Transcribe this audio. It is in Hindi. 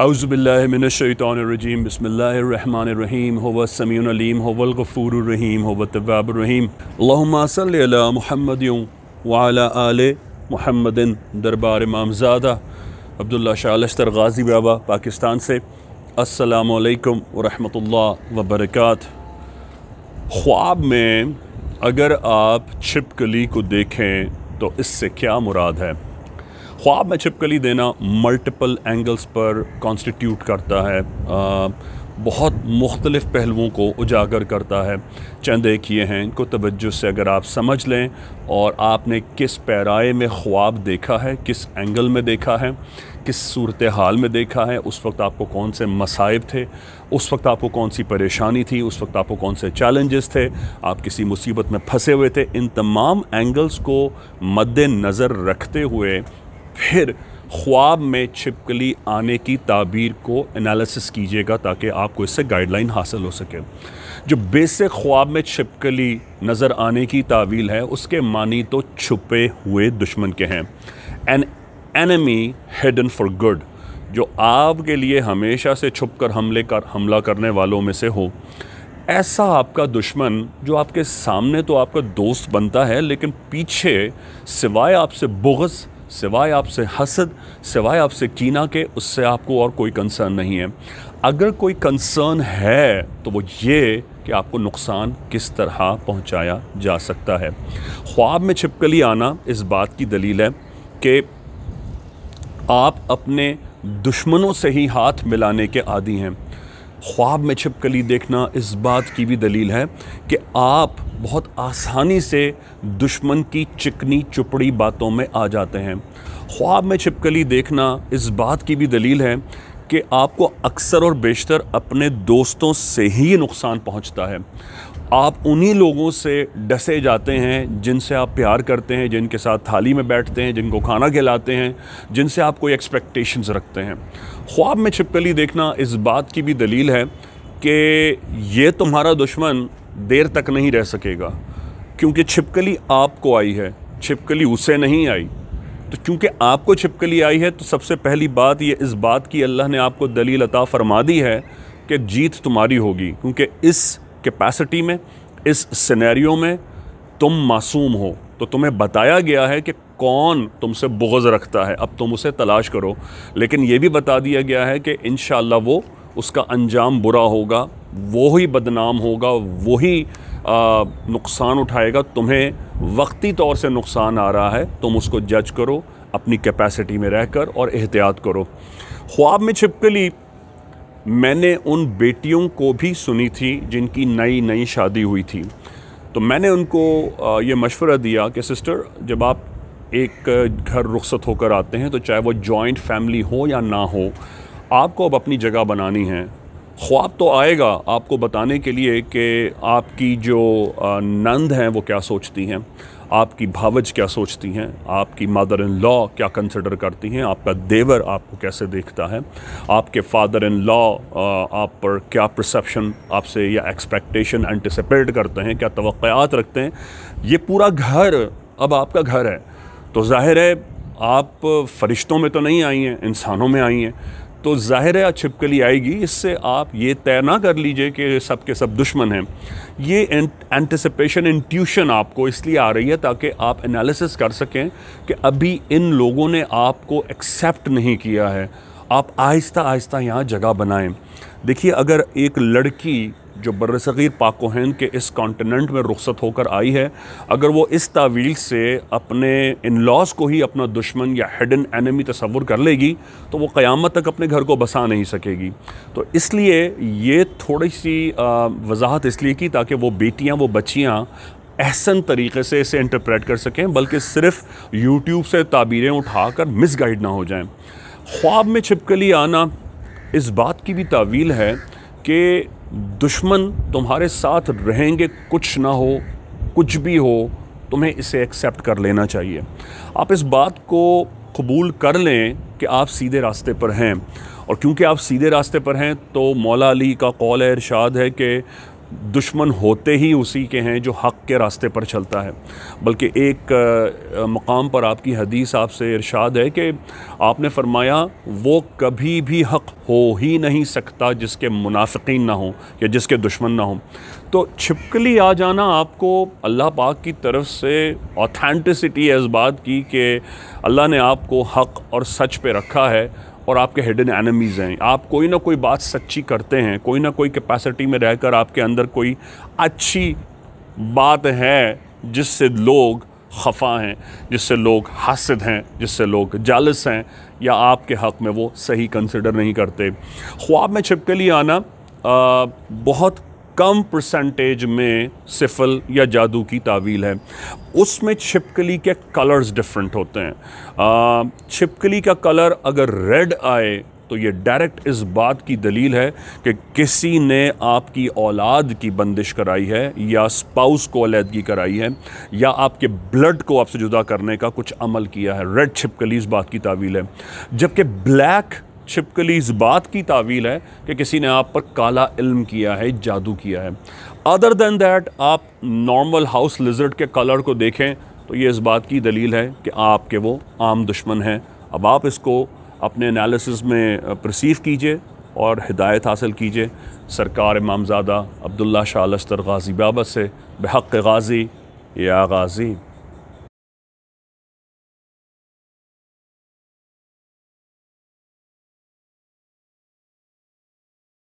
अज़बिल्लिनशैतरजीम बसमीम होवसमीम हो होवतवाबरहीम अल्लासल महमद वाल महमदिन दरबार मामजादा अब्दुल्ल शाह गाज़ी बाबा पाकिस्तान से असलकम वरहमल वबरक ख्वाब में अगर आप छिपकली को देखें तो इससे क्या मुराद है ख्वाब में छिपकली देना मल्टीपल एंगल्स पर कॉन्स्टिट्यूट करता है आ, बहुत मुख्तलिफ़ पहलुओं को उजागर करता है चंद एक ये हैं इनको तवज्जो से अगर आप समझ लें और आपने किस पैराए में ख्वाब देखा है किस एंगल में देखा है किस सूरत हाल में देखा है उस वक्त आपको कौन से मसाइब थे उस वक्त आपको कौन सी परेशानी थी उस वक्त आपको कौन से चैलेंजेस थे आप किसी मुसीबत में फंसे हुए थे इन तमाम एंगल्स को नज़र रखते हुए फिर ख्वाब में छिपकली आने की ताबीर को एनालिसिस कीजिएगा ताकि आपको इससे गाइडलाइन हासिल हो सके जो बेसिक ख्वाब में छिपकली नज़र आने की तावील है उसके मानी तो छुपे हुए दुश्मन के हैं an enemy hidden for good जो आपके लिए हमेशा से छुप कर हमले कर हमला करने वालों में से हो ऐसा आपका दुश्मन जो आपके सामने तो आपका दोस्त बनता है लेकिन पीछे सिवाय आपसे बुग़ सिवाय आपसे हसद सिवाय आपसे कीना के उससे आपको और कोई कंसर्न नहीं है अगर कोई कंसर्न है तो वो ये कि आपको नुकसान किस तरह पहुंचाया जा सकता है ख्वाब में छिपकली आना इस बात की दलील है कि आप अपने दुश्मनों से ही हाथ मिलाने के आदि हैं ख्वाब में छिपकली देखना इस बात की भी दलील है कि आप बहुत आसानी से दुश्मन की चिकनी चुपड़ी बातों में आ जाते हैं ख्वाब में छिपकली देखना इस बात की भी दलील है कि आपको अक्सर और बेशतर अपने दोस्तों से ही नुकसान पहुंचता है आप उन्हीं लोगों से डसे जाते हैं जिनसे आप प्यार करते हैं जिनके साथ थाली में बैठते हैं जिनको खाना खिलाते हैं जिनसे आप कोई एक्सपेक्टेशंस रखते हैं ख्वाब में छिपकली देखना इस बात की भी दलील है कि ये तुम्हारा दुश्मन देर तक नहीं रह सकेगा क्योंकि छिपकली आपको आई है छिपकली उसे नहीं आई तो चूँकि आपको छिपकली आई है तो सबसे पहली बात ये इस बात की अल्लाह ने आपको दलील अता फरमा दी है कि जीत तुम्हारी होगी क्योंकि इस कैपेसिटी में इस सिनेरियो में तुम मासूम हो तो तुम्हें बताया गया है कि कौन तुमसे बुगज़ रखता है अब तुम उसे तलाश करो लेकिन ये भी बता दिया गया है कि इन वो उसका अंजाम बुरा होगा वो ही बदनाम होगा वही नुकसान उठाएगा तुम्हें वक्ती तौर से नुकसान आ रहा है तुम उसको जज करो अपनी कैपेसिटी में रहकर और एहतियात करो ख्वाब में छिपकली मैंने उन बेटियों को भी सुनी थी जिनकी नई नई शादी हुई थी तो मैंने उनको ये मशवरा दिया कि सिस्टर जब आप एक घर रुखसत होकर आते हैं तो चाहे वो जॉइंट फैमिली हो या ना हो आपको अब अपनी जगह बनानी है ख्वाब तो आएगा आपको बताने के लिए कि आपकी जो नंद हैं वो क्या सोचती हैं आपकी भावज क्या सोचती हैं आपकी मदर इन लॉ क्या कंसिडर करती हैं आपका देवर आपको कैसे देखता है आपके फादर इन लॉ आप पर क्या परसेप्शन आपसे या एक्सपेक्टेशन एंटिसपेट करते हैं क्या तोक़ात रखते हैं ये पूरा घर अब आपका घर है तो जाहिर है आप फरिश्तों में तो नहीं आई हैं इंसानों में आई हैं तो ज़ाहिर है छिपकली आएगी इससे आप ये तय ना कर लीजिए कि सब के सब दुश्मन हैं ये एंटिसिपेशन इंट्यूशन आपको इसलिए आ रही है ताकि आप एनालिसिस कर सकें कि अभी इन लोगों ने आपको एक्सेप्ट नहीं किया है आप आहिस्ता आहिस्ता यहाँ जगह बनाएं देखिए अगर एक लड़की जो बरसीर पाको हिंद के इस कॉन्टिनेंट में रुखसत होकर आई है अगर वो इस तावील से अपने इन लॉज को ही अपना दुश्मन या हिडन एनिमी तस्वुर कर लेगी तो वो क़यामत तक अपने घर को बसा नहीं सकेगी तो इसलिए ये थोड़ी सी वजाहत इसलिए की ताकि वो बेटियाँ वो बच्चियाँ एहसन तरीके से इसे इंटरप्रेट कर सकें बल्कि सिर्फ यूट्यूब से ताबीरें उठाकर मिसगाइड ना हो जाएं ख्वाब में छिपकली आना इस बात की भी तावील है कि दुश्मन तुम्हारे साथ रहेंगे कुछ ना हो कुछ भी हो तुम्हें इसे एक्सेप्ट कर लेना चाहिए आप इस बात को कबूल कर लें कि आप सीधे रास्ते पर हैं और क्योंकि आप सीधे रास्ते पर हैं तो मौला अली का कौल इरशाद है कि दुश्मन होते ही उसी के हैं जो हक़ के रास्ते पर चलता है बल्कि एक मकाम पर आपकी हदीस आपसे इरशाद है कि आपने फरमाया वो कभी भी हक़ हो ही नहीं सकता जिसके मुनाफिकीन ना हो या जिसके दुश्मन ना हो तो छिपकली आ जाना आपको अल्लाह पाक की तरफ से ऑथेंटिसिटी है इस बात की कि अल्लाह ने आपको हक़ और सच पे रखा है और आपके हिडन एनिमीज़ हैं आप कोई ना कोई बात सच्ची करते हैं कोई ना कोई कैपेसिटी में रहकर आपके अंदर कोई अच्छी बात है जिससे लोग खफा हैं जिससे लोग हासिद हैं जिससे लोग जालस हैं या आपके हक़ में वो सही कंसिडर नहीं करते ख्वाब में छिपके लिए आना आ, बहुत कम परसेंटेज में सिफल या जादू की तावील है उसमें छिपकली के कलर्स डिफरेंट होते हैं छिपकली का कलर अगर रेड आए तो ये डायरेक्ट इस बात की दलील है कि किसी ने आपकी औलाद की बंदिश कराई है या स्पाउस को अलीदगी कराई है या आपके ब्लड को आपसे जुदा करने का कुछ अमल किया है रेड छिपकली इस बात की तावील है जबकि ब्लैक छिपकली इस बात की तावील है कि किसी ने आप पर काला इल्म किया है जादू किया है अदर देन दैट आप नॉर्मल हाउस लिजर्ट के कलर को देखें तो ये इस बात की दलील है कि आपके वो आम दुश्मन हैं अब आप इसको अपने एनालिसिस में प्रसीव कीजिए और हिदायत हासिल कीजिए सरकार इमामजादा अब्दुल्ला शाह अलस्तर गाजी बाबा से बहक गाज़ी या गाज़ी